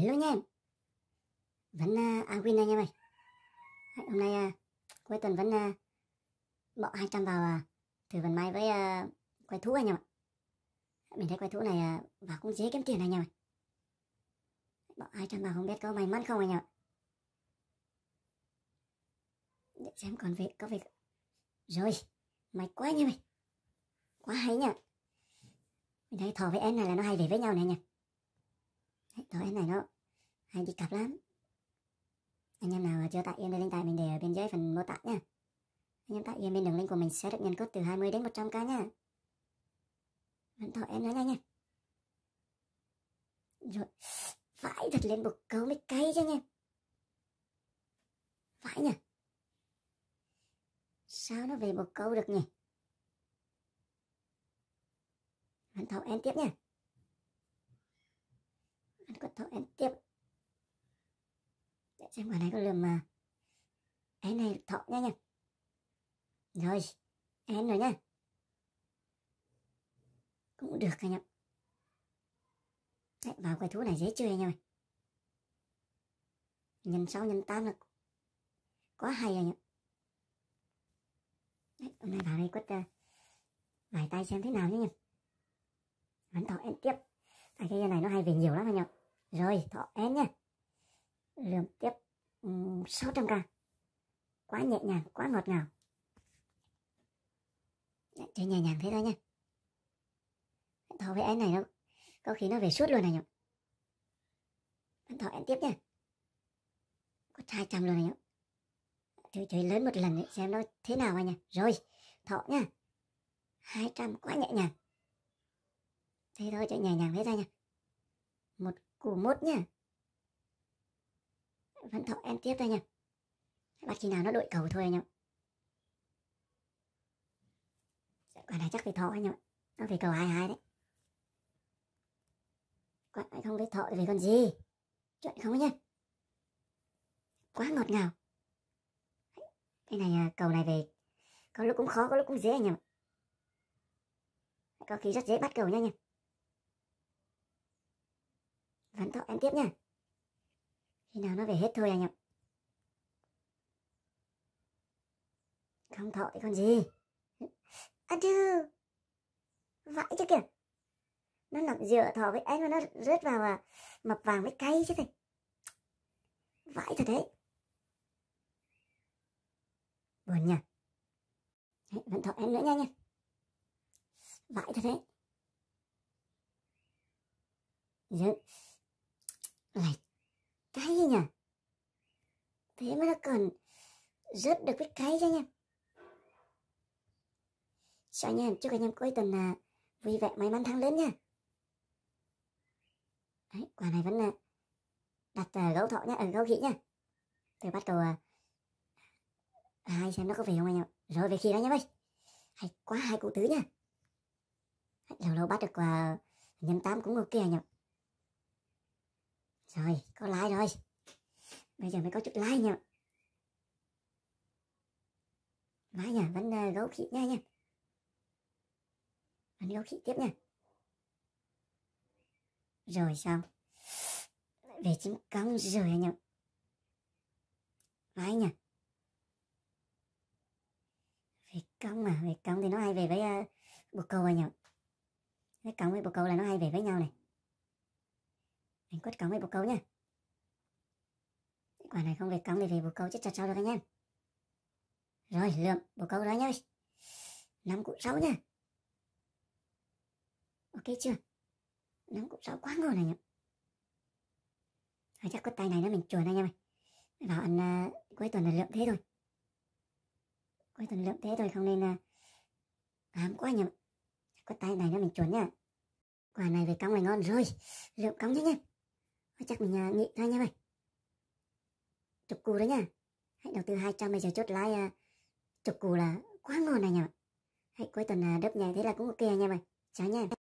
Hello nha em Vẫn uh, Awin anh em ơi Hôm nay uh, cuối tuần vẫn uh, bỏ 200 vào uh, thử vận may với uh, quay thú anh em ạ Mình thấy quay thú này uh, vào cũng dễ kiếm tiền anh em ạ Bỏ 200 vào không biết có may mắn không anh em ạ Để xem còn việc có việc Rồi May quá anh em ơi Quá hay nha Mình thấy thò với em này là nó hay về với nhau này anh em Đấy, em này nó hay đi cặp lắm anh em nào chưa tải yên đường link tài mình để ở bên dưới phần mô tả nha anh em tải yên bên đường link của mình sẽ được nhận cốt từ 20 đến 100 k nha vẫn thọ em nói nha nha rồi phải thật lên một câu mới cay cho nha phải nha sao nó về một câu được nhỉ vẫn thọ em tiếp nha Cẩn thận em tiếp Để xem quả này có lượm mà Én này thọ nha nha Rồi Én rồi nha Cũng được anh ạ chạy vào cái thú này dễ chơi nha mày Nhân sáu nhân tám là Quá hay anh ạ hôm nay vào đây quất uh, vài tay xem thế nào nhé nhỉ Bắn thọ em tiếp Tại cái này nó hay về nhiều lắm anh ạ rồi thọ én nha lượm tiếp um, 600k quá nhẹ nhàng quá ngọt ngào dạ, chơi nhẹ nhàng thế thôi nha thọ với én này đâu có khi nó về suốt luôn này nhở thọ én tiếp nha có 200 luôn này nhở chơi chơi lớn một lần ấy, xem nó thế nào anh nha rồi thọ nha 200 quá nhẹ nhàng thế thôi chơi nhẹ nhàng thế ra nha một củ mốt nha vẫn thọ em tiếp thôi nha bắt khi nào nó đội cầu thôi anh em dạ, quả này chắc phải thọ anh em nó phải cầu hai hai đấy quạt này không biết thọ về còn gì chuyện không nhá quá ngọt ngào cái này à, cầu này về có lúc cũng khó có lúc cũng dễ anh em có khi rất dễ bắt cầu nha anh em vẫn thọ em tiếp nha khi nào nó về hết thôi anh ạ không thọ thì còn gì à chứ vãi chứ kìa nó nằm dựa thọ với anh mà nó rớt vào mà mập vàng với cay chứ thầy vãi thật đấy buồn nhỉ đấy, vẫn thọ em nữa nha nha vãi thật đấy dựng dạ. Ôi, cái gì nhỉ? Thế mà nó còn rất được cái cái cho nha. Chào anh em, chúc anh em cuối tuần là vui vẻ may mắn thắng lớn nha. Đấy, quả này vẫn là đặt uh, gấu thọ nhá, ở gấu khỉ nhá. từ bắt cầu hai à, xem nó có về không anh em. Rồi về khi đó nhá bây. Hay quá hai cụ tứ nhá Lâu lâu bắt được quả uh, nhân tám cũng ok anh em. Rồi, có like rồi. Bây giờ mới có chút like nha. Like nha, vẫn ờ, gấu khỉ nha nha. vẫn gấu khỉ tiếp nha. Rồi xong. Về chấm công rồi anh em. Like nha. Về công mà, về công thì nó hay về với uh, bồ câu anh em. Cái công với bồ câu là nó hay về với nhau này. Anh quất cống về bồ câu nha. Quả này không về cống thì về bồ câu chết chặt sau được anh em. Rồi lượm bồ câu đó nhá. Năm cụ sáu nha. Ok chưa? Năm cụ sáu quá ngon này nhỉ. Thôi chắc quất tay này nữa mình chuồn anh em ơi. Vào ăn uh, cuối tuần là lượm thế thôi. Cuối tuần lượm thế thôi không nên uh, à, hám quá nhỉ. Quất tay này nữa mình chuồn nha quả này về cong này ngon rồi lượm cong nhé nha chắc mình uh, à, nghĩ thôi nha mày chục cù đấy nha hãy đầu tư 200 bây giờ chốt lãi uh, à, chục cù là quá ngon này nha hãy cuối tuần uh, đớp nhà thế là cũng ok nha mày chào nha